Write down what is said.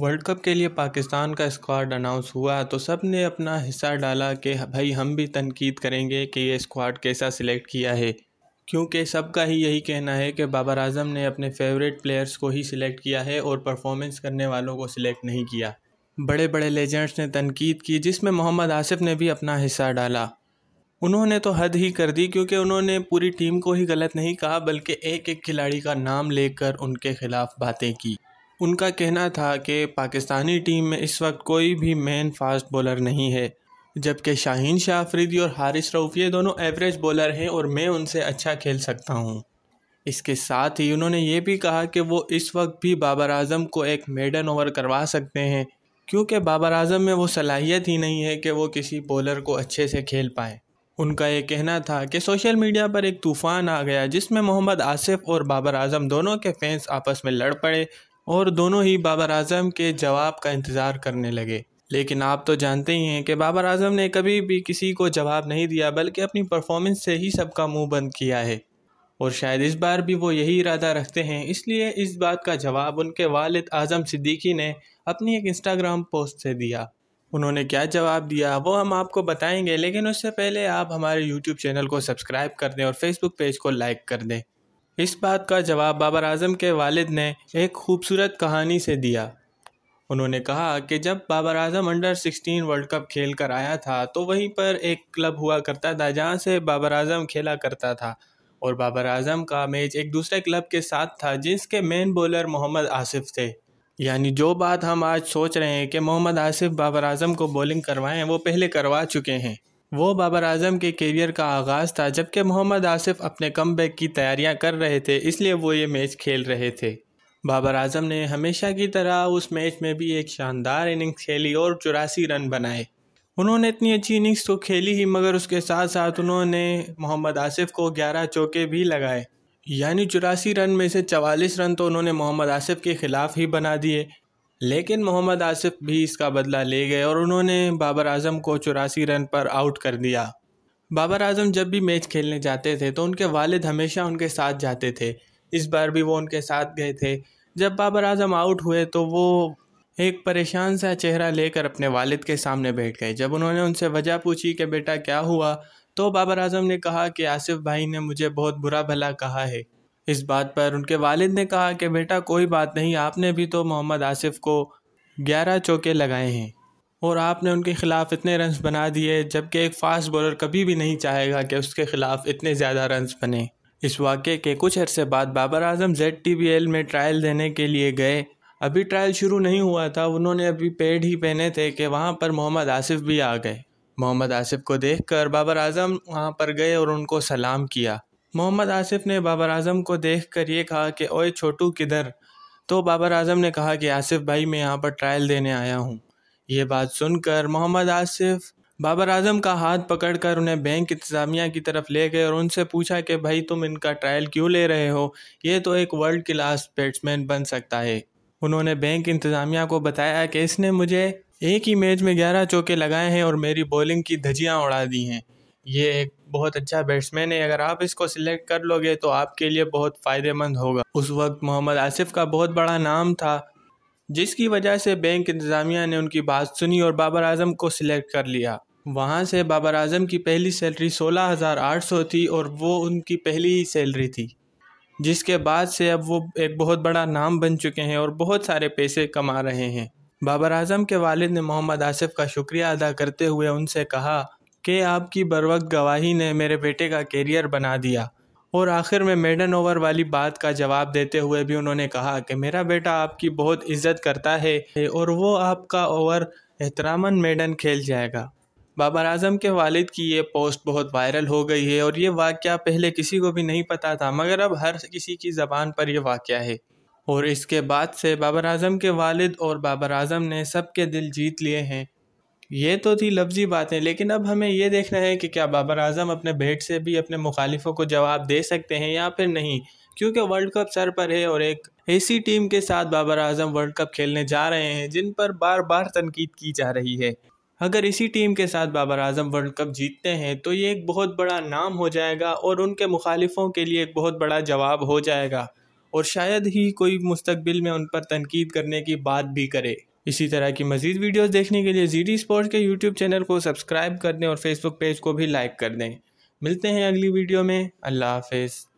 world cup के लिए पाकिस्तान का स्क्वाड अनाउंस हुआ तो सब ने अपना हिस्सा डाला कि भाई हम भी तनकीद करेंगे कि ये स्क्वाड कैसा सिलेक्ट किया है क्योंकि सबका ही यही कहना है कि बाबर आजम ने अपने फेवरेट प्लेयर्स को ही सिलेक्ट किया है और परफॉर्मेंस करने वालों को सिलेक्ट नहीं किया बड़े बड़े लेजेंड्स ने तनकीद की जिसमें मोहम्मद आसिफ ने भी अपना हिस्सा डाला उन्होंने तो हद ही कर दी क्योंकि उन्होंने पूरी टीम को ही गलत नहीं कहा बल्कि एक एक खिलाड़ी का नाम लेकर उनके खिलाफ बातें की उनका कहना था कि पाकिस्तानी टीम में इस वक्त कोई भी मेन फास्ट बॉलर नहीं है जबकि शाहीन शाह आफरीदी और हारिस रऊफ़ ये दोनों एवरेज बॉलर हैं और मैं उनसे अच्छा खेल सकता हूँ इसके साथ ही उन्होंने ये भी कहा कि वो इस वक्त भी बाबर आजम को एक मेडन ओवर करवा सकते हैं क्योंकि बाबर आजम में वो सलाहियत ही नहीं है कि वो किसी बॉलर को अच्छे से खेल पाए उनका ये कहना था कि सोशल मीडिया पर एक तूफ़ान आ गया जिसमें मोहम्मद आसिफ और बाबर आजम दोनों के फैंस आपस में लड़ पड़े और दोनों ही बाबर आजम के जवाब का इंतज़ार करने लगे लेकिन आप तो जानते ही हैं कि बाबर आजम ने कभी भी किसी को जवाब नहीं दिया बल्कि अपनी परफॉर्मेंस से ही सबका मुंह बंद किया है और शायद इस बार भी वो यही इरादा रखते हैं इसलिए इस बात का जवाब उनके वालिद आजम सिद्दीकी ने अपनी एक इंस्टाग्राम पोस्ट से दिया उन्होंने क्या जवाब दिया वो हम आपको बताएंगे लेकिन उससे पहले आप हमारे यूट्यूब चैनल को सब्सक्राइब कर दें और फेसबुक पेज को लाइक कर दें इस बात का जवाब बाबर आजम के वालिद ने एक खूबसूरत कहानी से दिया उन्होंने कहा कि जब Babar Azam under 16 world cup खेल कर आया था तो वहीं पर एक क्लब हुआ करता था जहां से बाबर आजम खेला करता था और बाबर आजम का मैच एक दूसरे क्लब के साथ था जिसके मेन बॉलर मोहम्मद आसिफ थे यानी जो बात हम आज सोच रहे हैं कि मोहम्मद आसिफ बाबर आजम को बॉलिंग करवाएं वो पहले करवा चुके हैं वो बाबर आजम के करियर का आगाज़ था जबकि मोहम्मद आसिफ अपने कम की तैयारियां कर रहे थे इसलिए वो ये मैच खेल रहे थे बाबर आजम ने हमेशा की तरह उस मैच में भी एक शानदार इनिंग्स खेली और चौरासी रन बनाए उन्होंने इतनी अच्छी इनिंग्स तो खेली ही मगर उसके साथ साथ उन्होंने मोहम्मद आसिफ को ग्यारह चौके भी लगाए यानी चौरासी रन में से चवालीस रन तो उन्होंने मोहम्मद आसिफ के ख़िलाफ़ ही बना दिए लेकिन मोहम्मद आसिफ भी इसका बदला ले गए और उन्होंने बाबर आजम को चौरासी रन पर आउट कर दिया बाबर आजम जब भी मैच खेलने जाते थे तो उनके वालिद हमेशा उनके साथ जाते थे इस बार भी वो उनके साथ गए थे जब बाबर आजम आउट हुए तो वो एक परेशान सा चेहरा लेकर अपने वालिद के सामने बैठ गए जब उन्होंने उनसे वजह पूछी कि बेटा क्या हुआ तो बाबर आजम ने कहा कि आसिफ भाई ने मुझे बहुत बुरा भला कहा है इस बात पर उनके वालिद ने कहा कि बेटा कोई बात नहीं आपने भी तो मोहम्मद आसिफ को ग्यारह चौके लगाए हैं और आपने उनके ख़िलाफ़ इतने रन्स बना दिए जबकि एक फ़ास्ट बॉलर कभी भी नहीं चाहेगा कि उसके ख़िलाफ़ इतने ज़्यादा रन्स बने इस वाक़े के कुछ अरसे बाद Babar Azam Z T B L में ट्रायल देने के लिए गए अभी ट्रायल शुरू नहीं हुआ था उन्होंने अभी पेड ही पहने थे कि वहाँ पर मोहम्मद आसिफ भी आ गए मोहम्मद आसिफ को देख कर बाबर आजम वहाँ पर गए और उनको सलाम किया मोहम्मद आसिफ ने बाबर आजम को देख कर ये कहा कि ओए छोटू किधर तो बाबर आजम ने कहा कि आसिफ भाई मैं यहाँ पर ट्रायल देने आया हूँ ये बात सुनकर मोहम्मद आसिफ बाबर आजम का हाथ पकड़कर उन्हें बैंक इंतज़ामिया की तरफ ले गए और उनसे पूछा कि भाई तुम इनका ट्रायल क्यों ले रहे हो ये तो एक वर्ल्ड क्लास बैट्समैन बन सकता है उन्होंने बैंक इंतज़ामिया को बताया कि इसने मुझे एक ही मैच में ग्यारह चौके लगाए हैं और मेरी बॉलिंग की धजियाँ उड़ा दी हैं ये एक बहुत अच्छा बैट्समैन है अगर आप इसको सिलेक्ट कर लोगे तो आपके लिए बहुत फ़ायदेमंद होगा उस वक्त मोहम्मद आसिफ का बहुत बड़ा नाम था जिसकी वजह से बैंक इंतज़ामिया ने उनकी बात सुनी और बाबर आजम को सिलेक्ट कर लिया वहाँ से बाबर आजम की पहली सैलरी 16,800 थी और वो उनकी पहली ही सैलरी थी जिसके बाद से अब वो एक बहुत बड़ा नाम बन चुके हैं और बहुत सारे पैसे कमा रहे हैं बाबर आजम के वालिद ने मोहम्मद आसिफ का शुक्रिया अदा करते हुए उनसे कहा कि आपकी बरवक्त गवाही ने मेरे बेटे का कैरियर बना दिया और आखिर में मेडन ओवर वाली बात का जवाब देते हुए भी उन्होंने कहा कि मेरा बेटा आपकी बहुत इज्जत करता है और वो आपका ओवर एहतरामन मेडन खेल जाएगा बाबर आजम के वालिद की ये पोस्ट बहुत वायरल हो गई है और ये वाक़ पहले किसी को भी नहीं पता था मगर अब हर किसी की ज़बान पर यह वाक़ है और इसके बाद से बाबर आजम के वालिद और बाबर आजम ने सबके दिल जीत लिए हैं ये तो थी लफ्जी बातें लेकिन अब हमें ये देखना है कि क्या बाबर आजम अपने भेंट से भी अपने मुखालिफों को जवाब दे सकते हैं या फिर नहीं क्योंकि वर्ल्ड कप सर पर है और एक ऐसी टीम के साथ बाबर आजम वर्ल्ड कप खेलने जा रहे हैं जिन पर बार बार तनकीद की जा रही है अगर इसी टीम के साथ बाबर आजम वर्ल्ड कप जीतते हैं तो ये एक बहुत बड़ा नाम हो जाएगा और उनके मुखालिफों के लिए एक बहुत बड़ा जवाब हो जाएगा और शायद ही कोई मुस्तबिल में उन पर तनकीद करने की बात भी करे इसी तरह की मज़ीद वीडियोज़ देखने के लिए जी डी स्पोर्ट्स के यूट्यूब चैनल को सब्सक्राइब कर दें और फेसबुक पेज को भी लाइक कर दें मिलते हैं अगली वीडियो में अल्लाह हाफिज़